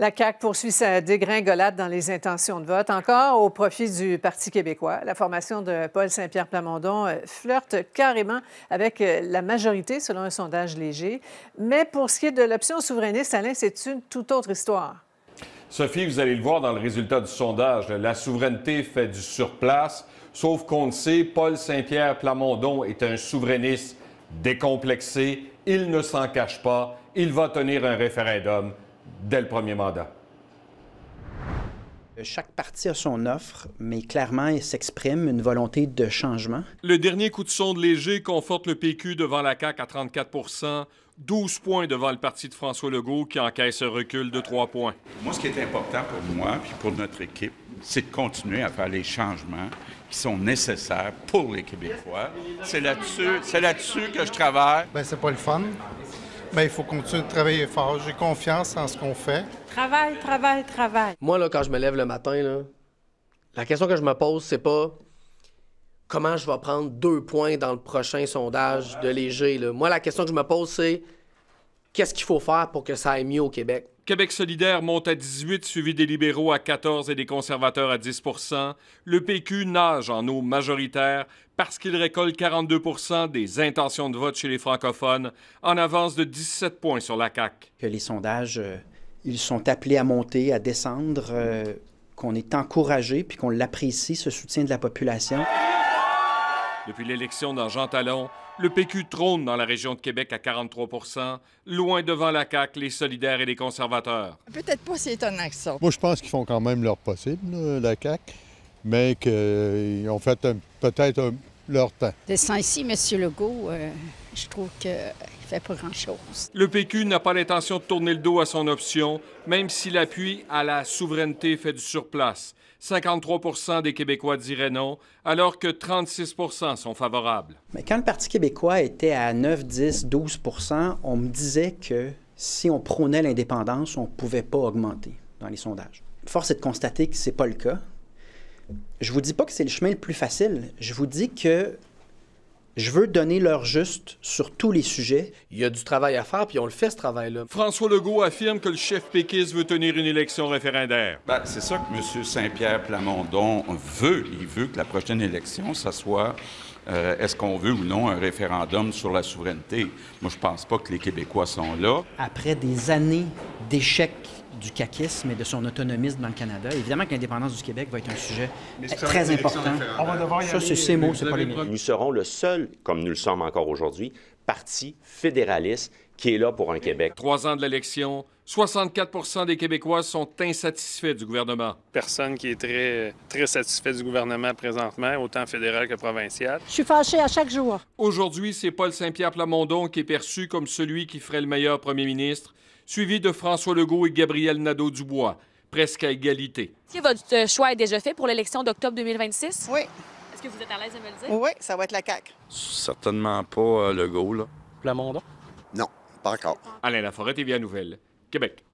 La CAQ poursuit sa dégringolade dans les intentions de vote, encore au profit du Parti québécois. La formation de Paul Saint-Pierre Plamondon euh, flirte carrément avec euh, la majorité, selon un sondage léger. Mais pour ce qui est de l'option souverainiste, Alain, c'est une toute autre histoire. Sophie, vous allez le voir dans le résultat du sondage. La souveraineté fait du surplace, sauf qu'on le sait, Paul Saint-Pierre Plamondon est un souverainiste décomplexé. Il ne s'en cache pas. Il va tenir un référendum dès le premier mandat. Chaque parti a son offre, mais clairement, il s'exprime une volonté de changement. Le dernier coup de sonde léger conforte le PQ devant la CAQ à 34 12 points devant le parti de François Legault qui encaisse un recul de 3 points. Moi, ce qui est important pour moi et pour notre équipe, c'est de continuer à faire les changements qui sont nécessaires pour les Québécois. C'est là-dessus là que je travaille. Ben, c'est pas le fun. Bien, il faut continuer de travailler fort. J'ai confiance en ce qu'on fait. Travail, travail, travail. Moi, là, quand je me lève le matin, la question que je me pose, c'est pas comment je vais prendre deux points dans le prochain sondage de léger. Moi, la question que je me pose, c'est qu'est-ce qu'il faut faire pour que ça aille mieux au Québec? Québec solidaire monte à 18, suivi des libéraux à 14 et des conservateurs à 10 Le PQ nage en eau majoritaire parce qu'il récolte 42 des intentions de vote chez les francophones, en avance de 17 points sur la CAQ. Que les sondages, euh, ils sont appelés à monter, à descendre, euh, qu'on est encouragé puis qu'on l'apprécie, ce soutien de la population. Depuis l'élection jean Talon, le PQ trône dans la région de Québec à 43 loin devant la CAQ, les solidaires et les conservateurs. Peut-être pas si étonnant que ça. Moi, je pense qu'ils font quand même leur possible, la CAQ, mais qu'ils ont fait peut-être leur temps. Descends ici, M. Legault. Euh, je trouve qu'il ne fait pas grand-chose. Le PQ n'a pas l'intention de tourner le dos à son option, même si l'appui à la souveraineté fait du surplace. 53 des Québécois diraient non, alors que 36 sont favorables. Mais quand le Parti québécois était à 9, 10, 12 on me disait que si on prônait l'indépendance, on ne pouvait pas augmenter dans les sondages. Force est de constater que ce n'est pas le cas. Je ne vous dis pas que c'est le chemin le plus facile. Je vous dis que je veux donner leur juste sur tous les sujets. Il y a du travail à faire, puis on le fait, ce travail-là. François Legault affirme que le chef péquiste veut tenir une élection référendaire. Bien, c'est ça que M. Saint-Pierre Plamondon veut. Il veut que la prochaine élection, ça soit euh, est-ce qu'on veut ou non un référendum sur la souveraineté. Moi, je pense pas que les Québécois sont là. Après des années d'échecs du caquisme et de son autonomisme dans le Canada. Évidemment que l'indépendance du Québec va être un sujet très important. Ça, c'est ces mots, euh, c'est pas les Nous serons le seul, comme nous le sommes encore aujourd'hui, parti fédéraliste qui est là pour un Québec. Trois ans de l'élection, 64 des Québécois sont insatisfaits du gouvernement. Personne qui est très, très satisfait du gouvernement présentement, autant fédéral que provincial. Je suis fâché à chaque jour. Aujourd'hui, c'est Paul Saint-Pierre Plamondon qui est perçu comme celui qui ferait le meilleur premier ministre suivi de François Legault et Gabriel Nadeau-Dubois, presque à égalité. Est-ce que votre euh, choix est déjà fait pour l'élection d'octobre 2026? Oui. Est-ce que vous êtes à l'aise de me le dire? Oui, ça va être la CAQ. Certainement pas euh, Legault, là. Plamondon? Non, pas encore. Alain Laforêt, TVA Nouvelle, Québec.